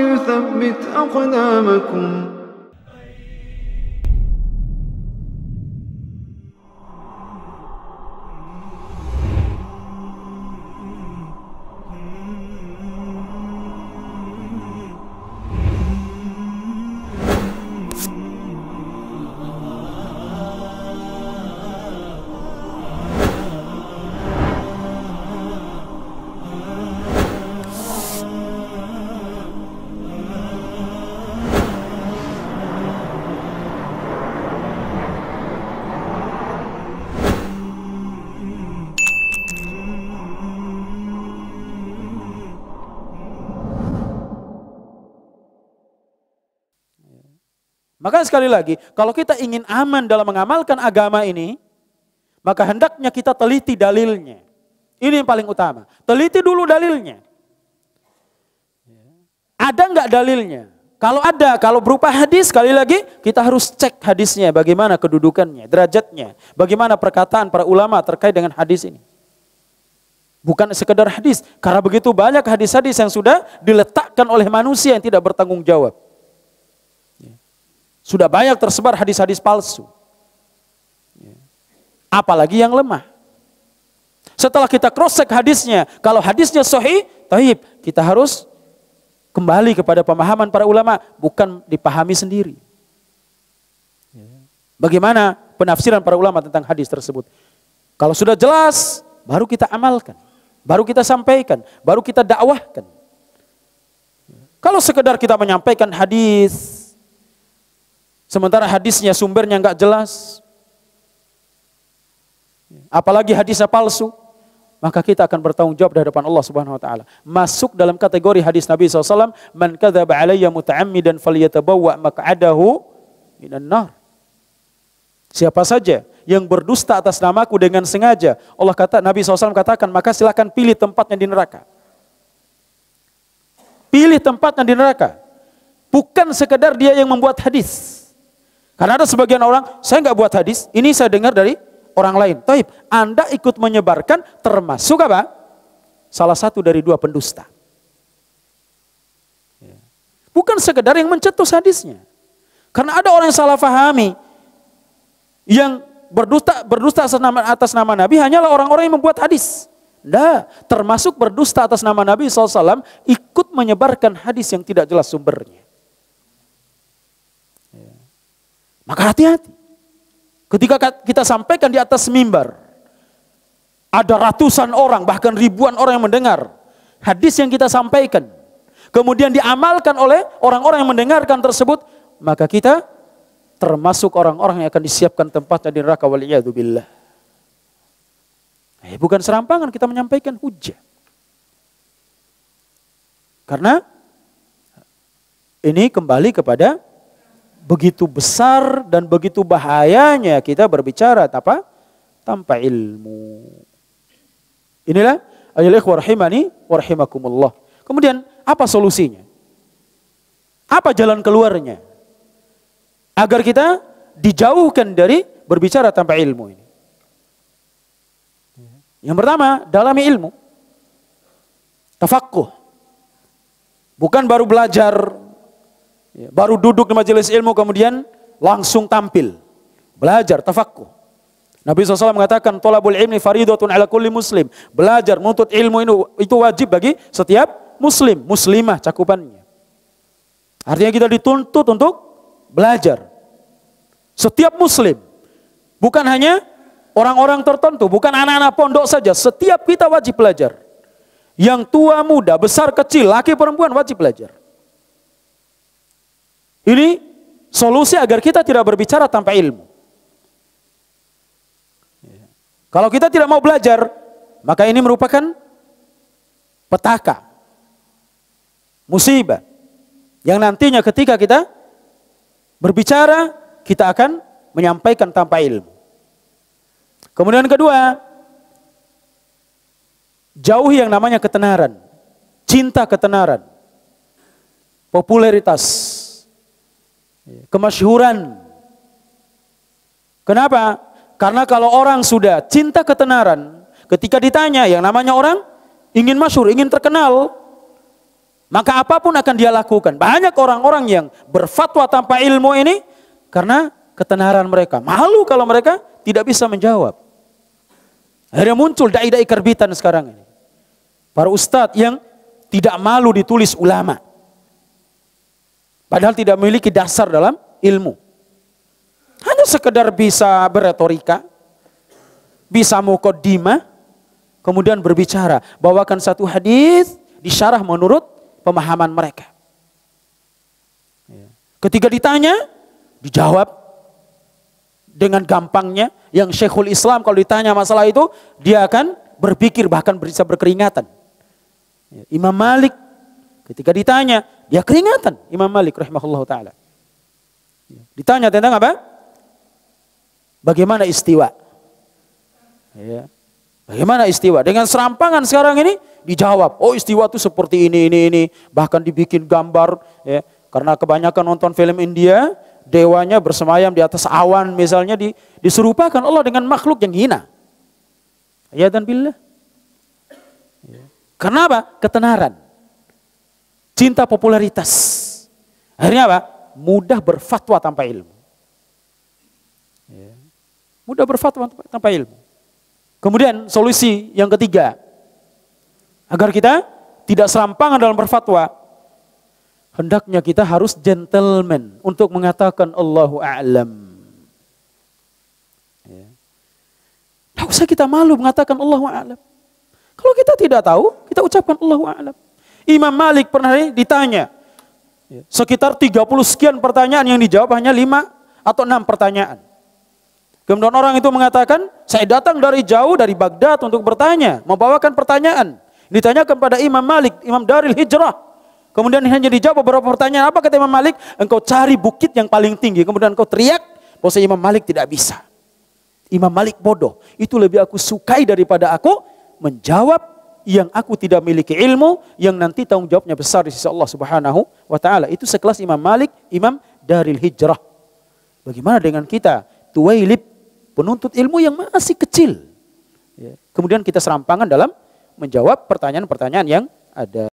يثبت أقدامكم Maka sekali lagi, kalau kita ingin aman dalam mengamalkan agama ini, maka hendaknya kita teliti dalilnya. Ini yang paling utama. Teliti dulu dalilnya. Ada nggak dalilnya? Kalau ada, kalau berupa hadis, sekali lagi kita harus cek hadisnya, bagaimana kedudukannya, derajatnya, bagaimana perkataan para ulama terkait dengan hadis ini. Bukan sekedar hadis, karena begitu banyak hadis-hadis yang sudah diletakkan oleh manusia yang tidak bertanggung jawab. Sudah banyak tersebar hadis-hadis palsu. Apalagi yang lemah. Setelah kita cross-check hadisnya, kalau hadisnya sahih, taib, kita harus kembali kepada pemahaman para ulama, bukan dipahami sendiri. Bagaimana penafsiran para ulama tentang hadis tersebut? Kalau sudah jelas, baru kita amalkan, baru kita sampaikan, baru kita dakwahkan. Kalau sekedar kita menyampaikan hadis Sementara hadisnya sumbernya nggak jelas. Apalagi hadisnya palsu. Maka kita akan bertanggung jawab di hadapan Allah Subhanahu wa taala. Masuk dalam kategori hadis Nabi SAW, "Man kadzaba alayya muta'ammidan falyatabawwa maq'adahu minan nar." Siapa saja yang berdusta atas namaku dengan sengaja. Allah kata Nabi SAW katakan maka silakan pilih tempatnya di neraka. Pilih tempatnya di neraka. Bukan sekedar dia yang membuat hadis. Karena ada sebagian orang, saya nggak buat hadis, ini saya dengar dari orang lain. Taib, Anda ikut menyebarkan termasuk apa? Salah satu dari dua pendusta. Ya. Bukan sekedar yang mencetus hadisnya. Karena ada orang yang salah fahami. Yang berdusta, berdusta atas nama, atas nama Nabi hanyalah orang-orang yang membuat hadis. Nah, termasuk berdusta atas nama Nabi SAW ikut menyebarkan hadis yang tidak jelas sumbernya. Maka hati-hati. Ketika kita sampaikan di atas mimbar, ada ratusan orang, bahkan ribuan orang yang mendengar hadis yang kita sampaikan. Kemudian diamalkan oleh orang-orang yang mendengarkan tersebut, maka kita termasuk orang-orang yang akan disiapkan tempatnya di neraka waliyadzubillah. Eh, bukan serampangan kita menyampaikan hujah. Karena ini kembali kepada begitu besar dan begitu bahayanya kita berbicara apa? tanpa ilmu. Inilah ayol Warhimani rahimani Kemudian apa solusinya? Apa jalan keluarnya? Agar kita dijauhkan dari berbicara tanpa ilmu ini. Yang pertama, dalami ilmu. Tafakuh. Bukan baru belajar Ya, baru duduk di majelis ilmu kemudian langsung tampil. Belajar, tafakku. Nabi SAW mengatakan, Tolabul ilmi faridotun ala kulli muslim. Belajar, menuntut ilmu ini, itu wajib bagi setiap muslim. Muslimah cakupannya. Artinya kita dituntut untuk belajar. Setiap muslim. Bukan hanya orang-orang tertentu, bukan anak-anak pondok saja. Setiap kita wajib belajar. Yang tua, muda, besar, kecil, laki perempuan wajib belajar. Ini solusi agar kita tidak berbicara tanpa ilmu. Kalau kita tidak mau belajar, maka ini merupakan petaka, musibah. Yang nantinya ketika kita berbicara, kita akan menyampaikan tanpa ilmu. Kemudian kedua, jauhi yang namanya ketenaran, cinta ketenaran, popularitas, Iya. kemasyhuran. Kenapa? Karena kalau orang sudah cinta ketenaran, ketika ditanya yang namanya orang ingin masyhur, ingin terkenal, maka apapun akan dia lakukan. Banyak orang-orang yang berfatwa tanpa ilmu ini karena ketenaran mereka. Malu kalau mereka tidak bisa menjawab. Akhirnya muncul dai-dai kerbitan sekarang ini. Para ustadz yang tidak malu ditulis ulama. Padahal tidak memiliki dasar dalam ilmu. Hanya sekedar bisa berretorika, bisa mukodima, kemudian berbicara. Bawakan satu hadis disyarah menurut pemahaman mereka. Ya. Ketika ditanya, dijawab dengan gampangnya. Yang Syekhul Islam kalau ditanya masalah itu, dia akan berpikir bahkan bisa berkeringatan. Ya. Imam Malik Ketika ditanya, dia keringatan Imam Malik rahimahullah taala. Ya, ditanya tentang apa? Bagaimana istiwa? Ya. Bagaimana istiwa? Dengan serampangan sekarang ini dijawab, oh istiwa itu seperti ini, ini, ini. Bahkan dibikin gambar. Ya. Karena kebanyakan nonton film India, dewanya bersemayam di atas awan misalnya di, diserupakan Allah dengan makhluk yang hina. Ya dan billah. Kenapa? Ketenaran. Cinta popularitas. Akhirnya apa? Mudah berfatwa tanpa ilmu. Ya. Mudah berfatwa tanpa ilmu. Kemudian solusi yang ketiga. Agar kita tidak serampangan dalam berfatwa. Hendaknya kita harus gentleman untuk mengatakan Allahu A'lam. Tidak ya. usah kita malu mengatakan Allahu A'lam. Kalau kita tidak tahu, kita ucapkan Allahu A'lam. Imam Malik pernah ditanya sekitar 30 sekian pertanyaan yang dijawab hanya 5 atau 6 pertanyaan. Kemudian orang itu mengatakan, saya datang dari jauh dari Baghdad untuk bertanya, membawakan pertanyaan. Ditanya kepada Imam Malik, Imam Daril Hijrah. Kemudian hanya dijawab beberapa pertanyaan. Apa kata Imam Malik? Engkau cari bukit yang paling tinggi. Kemudian engkau teriak. Bahwa Imam Malik tidak bisa. Imam Malik bodoh. Itu lebih aku sukai daripada aku menjawab yang aku tidak miliki ilmu yang nanti tanggung jawabnya besar di sisi Allah Subhanahu wa taala. Itu sekelas Imam Malik, Imam Daril Hijrah. Bagaimana dengan kita? Tuwailib penuntut ilmu yang masih kecil. Ya. Kemudian kita serampangan dalam menjawab pertanyaan-pertanyaan yang ada.